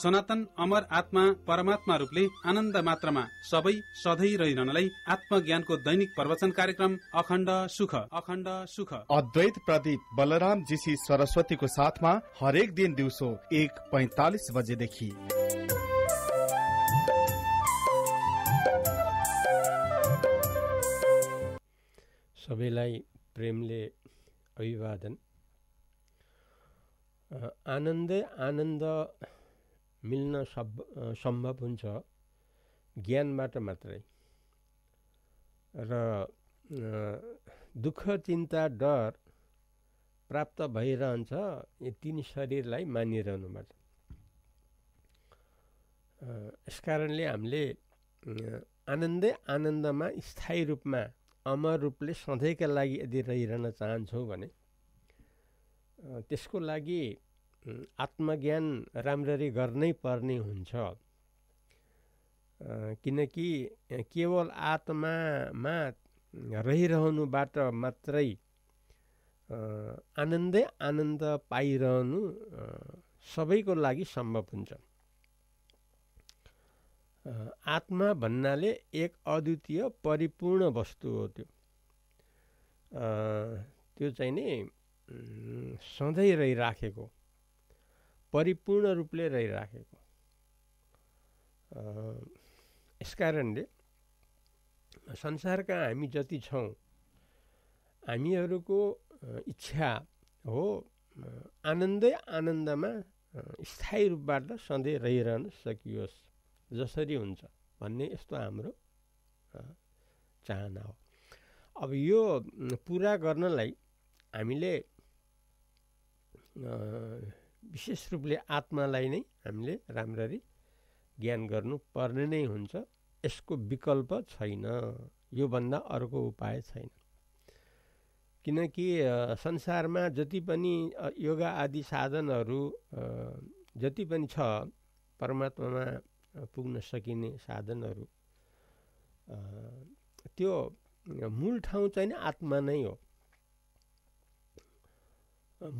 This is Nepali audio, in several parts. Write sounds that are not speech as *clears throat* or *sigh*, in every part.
सनातन अमर आत्मा परमात्मा रूपले आनन्द मात्रामा सबै सधैँ रहिरहनलाई आत्मज्ञानको दैनिक प्रवचन कार्यक्रम अखण्ड सुख अखण्ड सुख अद्वैत प्रदीप बलराम जीसी सरस्वतीको साथमा हरेक दिन दिउँसो एक पैतालिस बजेदेखि सबैलाई प्रेमले अभिवादन आनन्दै आनन्द मिल्न सब सम्भव हुन्छ ज्ञानबाट मात्रै र दुःख चिन्ता डर प्राप्त भइरहन्छ यी तिन शरीरलाई मानिरहनुबाट यसकारणले हामीले आनन्दै आनन्दमा स्थायी रूपमा अमर रूपले सधैँका लागि यदि रहिरहन चाहन्छौँ भने त्यसको लागि आत्मज्ञान राम्ररी गर्नै पर्ने हुन्छ किनकि केवल आत्मामा रहिरहनुबाट मात्रै आनन्दै आनन्द पाइरहनु सबैको लागि सम्भव हुन्छ आत्मा भन्नाले एक अद्वितीय परिपूर्ण वस्तु हो त्यो त्यो चाहिँ नि सधैँ रहिराखेको परिपूर्ण रूपले रहिराखेको यसकारणले संसारका हामी जति छौँ हामीहरूको इच्छा हो आनन्दै आनन्दमा स्थायी रूपबाट सधैँ रहिरहन सकियोस् जसरी हुन्छ भन्ने यस्तो हाम्रो चाहना हो अब यो पुरा गर्नलाई हामीले विशेष रूपले आत्मालाई नै हामीले राम्ररी ज्ञान गर्नुपर्ने नै हुन्छ यसको विकल्प छैन योभन्दा अर्को उपाय छैन किनकि संसारमा जति पनि योगा आदि साधनहरू जति पनि छ परमात्मामा पुग्न सकिने साधनहरू त्यो मूल ठाउँ चाहिँ आत्मा नै हो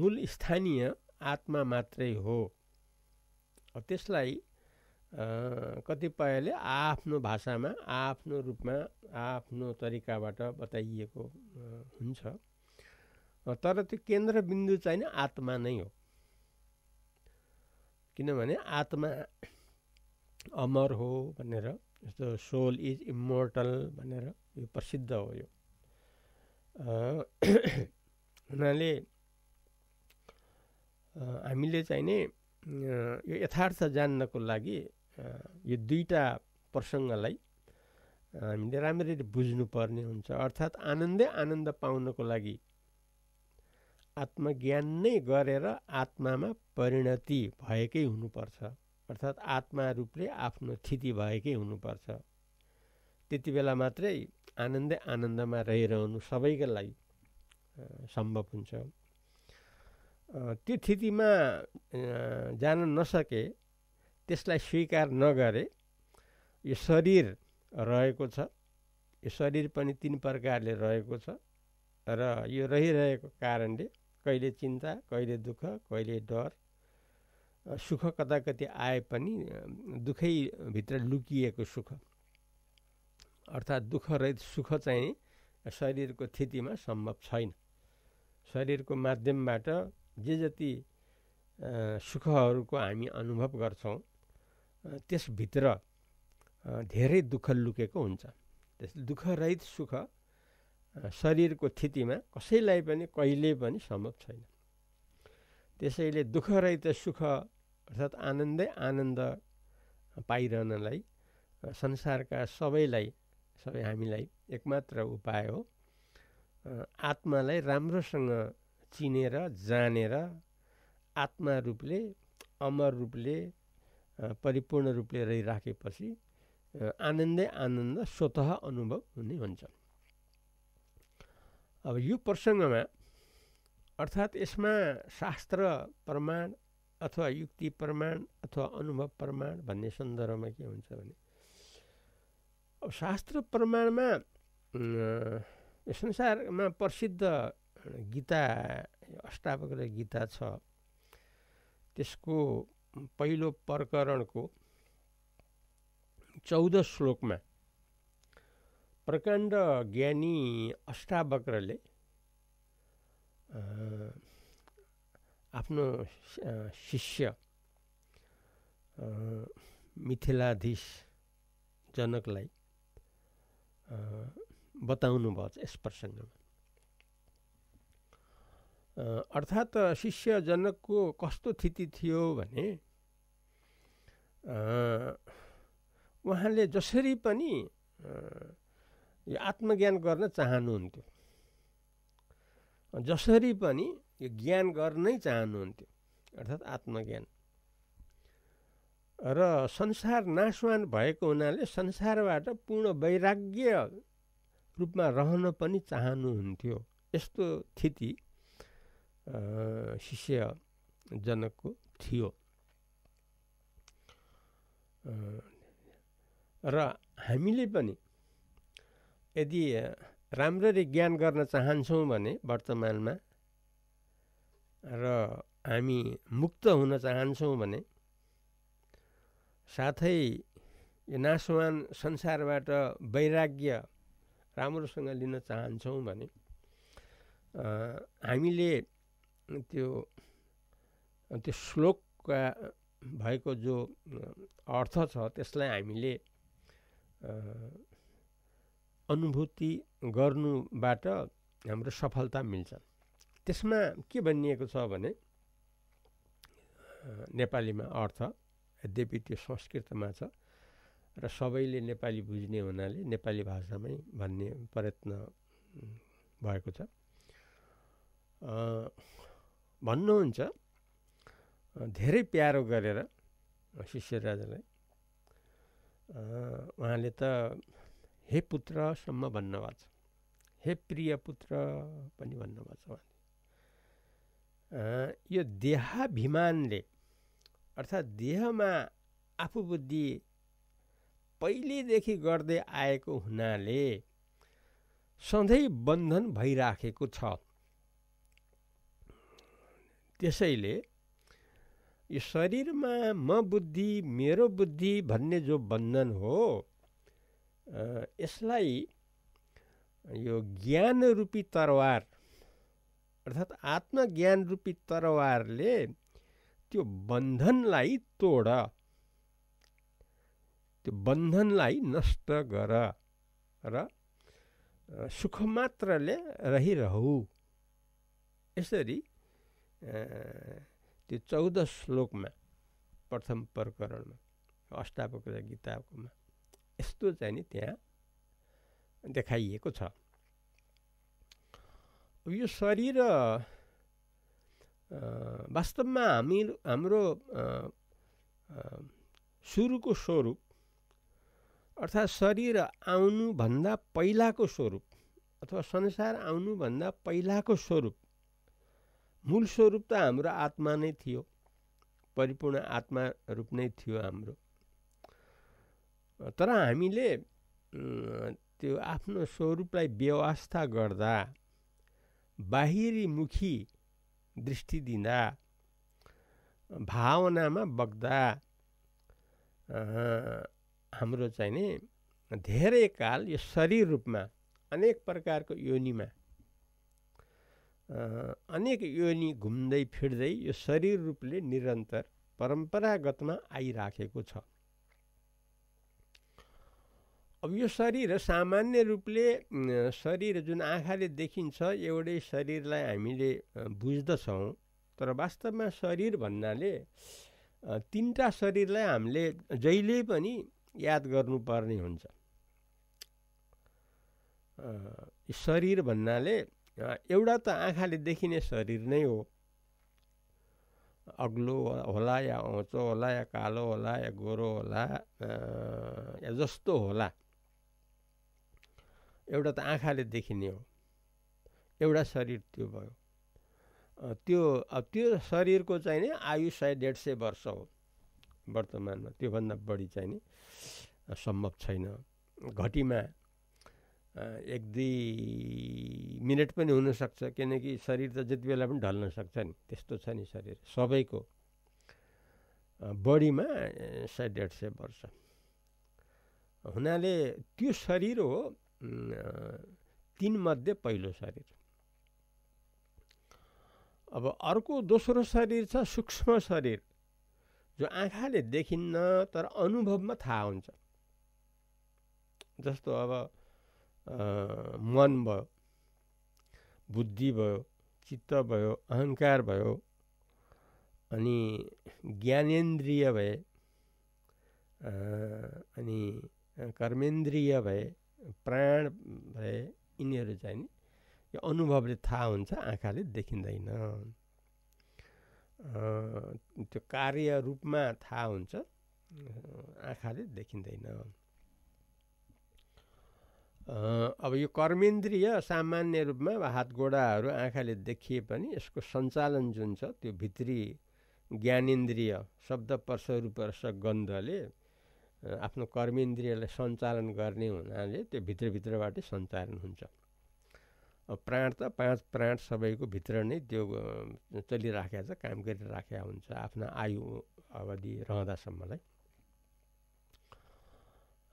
मूल स्थानीय आत्मा मात्रै हो त्यसलाई कतिपयले आआफ्नो भाषामा आआफ्नो रूपमा आआफ्नो तरिकाबाट बताइएको हुन्छ तर त्यो केन्द्रबिन्दु चाहिँ आत्मा नै हो किनभने आत्मा अमर हो भनेर जस्तो सोल इज इमोर्टल भनेर यो प्रसिद्ध हो यो *clears throat* हुनाले हामीले चाहिँ नै यो यथार्थ जान्नको लागि यो दुईवटा प्रसङ्गलाई हामीले राम्ररी बुझ्नुपर्ने हुन्छ अर्थात् आनन्दै आनन्द पाउनको लागि आत्मज्ञान नै गरेर आत्मामा परिणति भएकै हुनुपर्छ अर्थात् आत्मा रूपले आफ्नो स्थिति भएकै हुनुपर्छ त्यति बेला मात्रै आनन्दै आनन्दमा रहिरहनु सबैका लागि सम्भव हुन्छ त्यो स्थितिमा जान नसके त्यसलाई स्वीकार नगरे यो शरीर रहेको छ यो शरीर पनि तिन प्रकारले रहेको छ र यो रहिरहेको कारणले कहिले चिन्ता कहिले दुःख कहिले डर सुख कता कति आए पनि दुःखैभित्र लुकिएको सुख अर्थात् दुःखरहित सुख चाहिँ शरीरको स्थितिमा सम्भव छैन शरीरको माध्यमबाट जे जति सुखहरूको हामी अनुभव गर्छौँ त्यसभित्र धेरै दुःख लुकेको हुन्छ त्यस दुःखरहित सुख शरीरको स्थितिमा कसैलाई पनि कहिले पनि सम्भव छैन त्यसैले दुःखरहित सुख अर्थात् आनन्दै आनन्द पाइरहनलाई संसारका सबैलाई सबै हामीलाई एकमात्र उपाय हो आत्मालाई राम्रोसँग चिनेर जानेर आत्मा रूपले अमर रूपले परिपूर्ण रूपले रहिराखेपछि आनन्दै आनन्द स्वत अनुभव हुने हुन्छ अब यो प्रसङ्गमा अर्थात् यसमा शास्त्र प्रमाण अथवा युक्ति प्रमाण अथवा अनुभव प्रमाण भन्ने सन्दर्भमा के हुन्छ भने अब शास्त्र प्रमाणमा संसारमा प्रसिद्ध गीता अष्टावक्र गीता छ त्यसको पहिलो प्रकरणको चौध श्लोकमा प्रकाण्ड ज्ञानी अष्टावक्रले आफ्नो शिष्य मिथिलाधीश जनकलाई बताउनु भएको यस प्रसङ्गमा अर्थात् शिष्य जनकको कस्तो स्थिति थियो भने उहाँले जसरी पनि यो आत्मज्ञान गर्न चाहनुहुन्थ्यो जसरी पनि यो ज्ञान गर्नै चाहनुहुन्थ्यो अर्थात् आत्मज्ञान र संसार नाशवान भएको हुनाले संसारबाट पूर्ण वैराग्य रूपमा रहन पनि चाहनुहुन्थ्यो यस्तो स्थिति शिष्य जनकको थियो र हामीले पनि यदि राम्ररी ज्ञान गर्न चाहन्छौँ भने वर्तमानमा र हामी मुक्त हुन चाहन्छौँ भने साथै यो नासवान संसारबाट वैराग्य राम्रोसँग लिन चाहन्छौँ भने हामीले त्यो त्यो श्लोकका भएको जो अर्थ छ त्यसलाई हामीले अनुभूति गर्नुबाट हाम्रो सफलता मिल्छ त्यसमा के भनिएको छ भने नेपालीमा अर्थ यद्यपि त्यो संस्कृतमा छ र सबैले नेपाली बुझ्ने हुनाले नेपाली भाषामै भन्ने प्रयत्न भएको छ भन्नुहुन्छ धेरै प्यारो गरेर शिष्य राजालाई उहाँले त हे पुत्रसम्म भन्नुभएको छ हे प्रिय पुत्र पनि भन्नुभएको छ उहाँले यो देहाभिमानले अर्थात् देहमा आफू बुद्धि पहिलेदेखि गर्दै आएको हुनाले सधैँ बन्धन भइराखेको छ त्यसैले यो शरीरमा म बुद्धि मेरो बुद्धि भन्ने जो बन्धन हो यसलाई यो ज्ञान रूपी तरवार अर्थात् आत्मज्ञान रूपी तरवारले त्यो बन्धनलाई तोड त्यो बन्धनलाई नष्ट गर र सुख मात्रले रहिरहु यसरी त्यो चौध श्लोकमा प्रथम प्रकरणमा अष्टापक गीताकोमा यस्तो चाहिँ नि त्यहाँ देखाइएको छ यो शरीर वास्तवमा हामी हाम्रो सुरुको स्वरूप अर्थात् शरीर आउनुभन्दा पहिलाको स्वरूप अथवा संसार आउनुभन्दा पहिलाको स्वरूप मूल स्वरूप त हाम्रो आत्मा नै थियो परिपूर्ण आत्मा रूप नै थियो हाम्रो तर हामीले त्यो आफ्नो स्वरूपलाई व्यवस्था गर्दा बाहिरीमुखी दृष्टि दिँदा भावनामा बग्दा हाम्रो चाहिँ नि धेरै काल यो शरीर रूपमा अनेक प्रकारको योनिमा अनेक योनी घुम्दै फिर्दै यो शरीर रूपले निरन्तर परम्परागतमा आइराखेको छ अब यो शरीर सामान्य रूपले शरीर जुन आँखाले देखिन्छ एउटै शरीरलाई हामीले बुझ्दछौँ तर वास्तवमा शरीर भन्नाले तिनवटा शरीरलाई हामीले जहिले पनि याद गर्नुपर्ने हुन्छ शरीर भन्नाले एउटा त आँखाले देखिने शरीर नै हो अग्लो होला या औँचो होला या कालो होला या गोरो होला या जस्तो होला एउटा त आँखाले देखिने हो एउटा शरीर त्यो भयो त्यो त्यो शरीरको चाहिँ नि आयु सय डेढ सय वर्ष हो वर्तमानमा त्योभन्दा बढी चाहिँ नि सम्भव छैन घटीमा एक दुई मिनट पनि हुनसक्छ किनकि शरीर त जति बेला पनि ढल्न सक्छ नि त्यस्तो छ नि शरीर सबैको बडीमा सय डेढ सय वर्ष हुनाले त्यो शरीर हो तिनमध्ये पहिलो शरीर अब अर्को दोस्रो शरीर छ सूक्ष्म शरीर जो आँखाले देखिन्न तर अनुभवमा थाहा हुन्छ जस्तो अब मन भयो बुद्धि भयो चित्त भयो अहङ्कार भयो अनि ज्ञानेन्द्रिय भए अनि कर्मेन्द्रिय भए प्राण भए यिनीहरू चाहिँ नि यो अनुभवले थाहा हुन्छ आँखाले देखिँदैन त्यो कार्य रूपमा थाहा हुन्छ आँखाले देखिँदैन अब यो कर्मेन्द्रिय सामान्य रूपमा हात गोडाहरू आँखाले देखिए पनि यसको सञ्चालन जुन छ त्यो भित्री ज्ञानेन्द्रिय शब्द पर्श रूपरस गन्धले आफ्नो कर्मेन्द्रियलाई सञ्चालन गर्ने हुनाले त्यो भित्रभित्रबाटै सञ्चालन हुन्छ प्राण त पाँच प्राण सबैको भित्र नै त्यो चलिराखेको छ काम गरिराखेका हुन्छ आफ्नो आयु अवधि रहँदासम्मलाई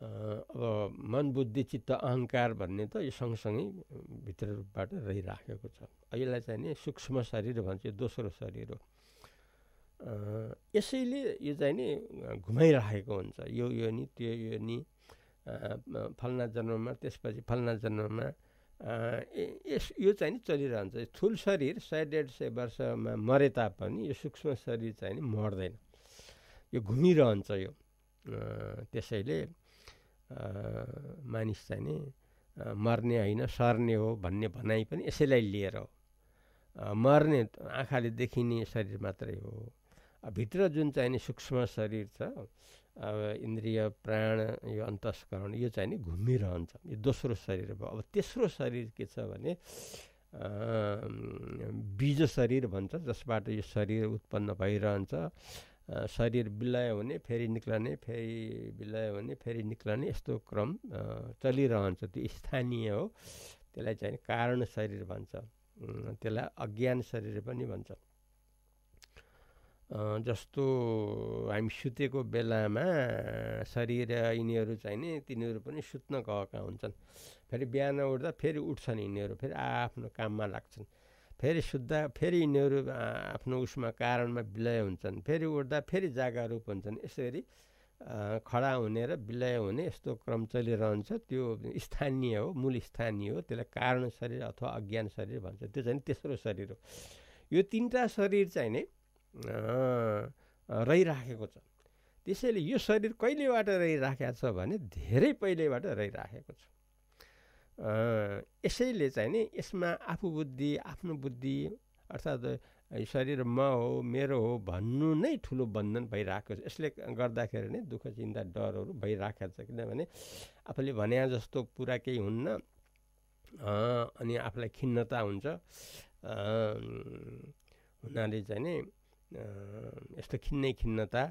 अब मन बुद्धि चित्त अहङ्कार भन्ने त यो सँगसँगै भित्रबाट रूपबाट रहिराखेको छ यसलाई चाहिँ नि सूक्ष्म शरीर भन्छ दोस्रो शरीर हो यसैले यो चाहिँ नि घुमाइराखेको हुन्छ यो यो नि त्यो यो नि फल्ना जन्ममा त्यसपछि फल्ना जन्ममा यस यो चाहिँ नि चलिरहन्छ ठुल शरीर सय डेढ सय वर्षमा मरे तापनि यो सूक्ष्म शरीर चाहिँ नि मर्दैन यो घुमिरहन्छ यो त्यसैले मानिस चाहिँ नि मर्ने होइन सर्ने हो भन्ने भनाइ पनि यसैलाई लिएर हो मर्ने आँखाले देखिने शरीर मात्रै हो भित्र जुन चाहिने सूक्ष्म शरीर छ अब इन्द्रिय प्राण यो अन्तस्करण यो चाहिँ नि घुमिरहन्छ यो दोस्रो शरीर भयो अब तेस्रो शरीर के छ भने बीज शरीर भन्छ जसबाट यो शरीर उत्पन्न भइरहन्छ शरीर बिलायो भने फेरि निक्लने फेरि बिलायो भने फेरि निक्लने यस्तो क्रम चलिरहन्छ त्यो स्थानीय हो त्यसलाई चाहिँ कारण शरीर भन्छ त्यसलाई अज्ञान शरीर पनि भन्छ जस्तो हामी सुतेको बेलामा शरीर यिनीहरू चाहिँ तिनीहरू पनि सुत्न गएका हुन्छन् फेरि बिहान उठ्दा फेरि उठ्छन् यिनीहरू फेरि आआफ्नो काममा लाग्छन् फेरि सुत्दा फेरि यिनीहरू आफ्नो उसमा कारणमा विलय हुन्छन् फेरि उठ्दा फेरि रूप हुन्छन् यसरी खडा हुने र विलय हुने यस्तो क्रम चलिरहन्छ त्यो स्थानीय हो मूल स्थानीय हो त्यसलाई कारण शरीर अथवा अज्ञान शरीर भन्छ त्यो चाहिँ तेस्रो शरीर हो यो तिनवटा शरीर चाहिँ नै रहिराखेको छ त्यसैले यो शरीर कहिलेबाट रहिराखेको छ भने धेरै पहिलेबाट रहिराखेको छ यसैले चाहिँ नि यसमा आफू बुद्धि आफ्नो बुद्धि अर्थात् शरीर म हो मेरो हो भन्नु नै ठुलो बन्धन भइरहेको छ यसले गर्दाखेरि नै दुःख चिन्ता डरहरू भइरहेको छ किनभने आफूले भने जस्तो पुरा केही हुन्न अनि आफूलाई खिन्नता हुन्छ हुनाले चाहिँ नि यस्तो खिन्नै खिन्नता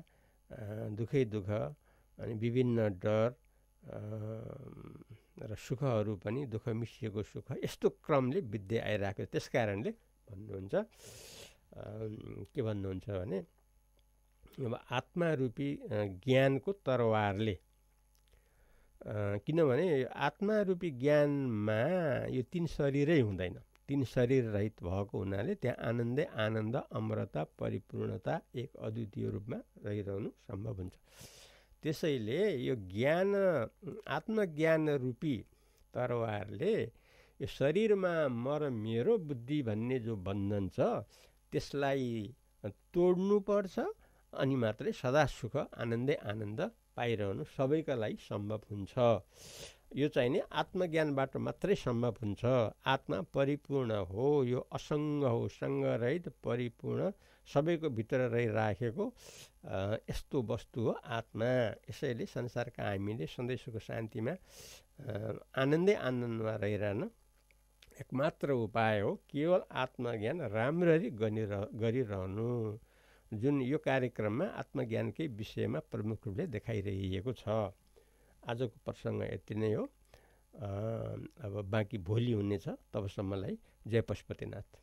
दुःखै दुःख अनि विभिन्न डर र सुखहरू पनि दुःख मिसिएको सुख यस्तो क्रमले बित्दै आइरहेको त्यस कारणले भन्नुहुन्छ के भन्नुहुन्छ भने अब आत्मारूपी ज्ञानको तरवारले किनभने आत्मारूपी ज्ञानमा यो तिन शरीरै हुँदैन तिन शरीर रहित भएको हुनाले त्यहाँ आनन्दै आनन्द अमरता परिपूर्णता एक अद्वितीय रूपमा रहिरहनु सम्भव हुन्छ त्यसैले यो ज्ञान आत्मज्ञान रूपी तरवारले यो शरीरमा म मेरो बुद्धि भन्ने जो बन्धन छ त्यसलाई तोड्नुपर्छ अनि मात्रै सदा सुख आनन्दै आनन्द पाइरहनु सबैका लागि सम्भव हुन्छ यो चाहिँ नि आत्मज्ञानबाट मात्रै सम्भव हुन्छ आत्मा परिपूर्ण हो यो असङ्ग हो सङ्गरहित परिपूर्ण सबैको भित्र रहिराखेको यस्तो वस्तु हो आत्मा यसैले संसारका हामीले सन्देशको शान्तिमा आनन्दै आनन्दमा रहिरहन एकमात्र उपाय हो केवल आत्मज्ञान राम्ररी गरिरह गरिरहनु जुन यो कार्यक्रममा आत्मज्ञानकै विषयमा प्रमुख रूपले देखाइरहेको छ आजको प्रसङ्ग यति नै हो अब बाँकी भोलि हुनेछ तबसम्मलाई जय पशुपतिनाथ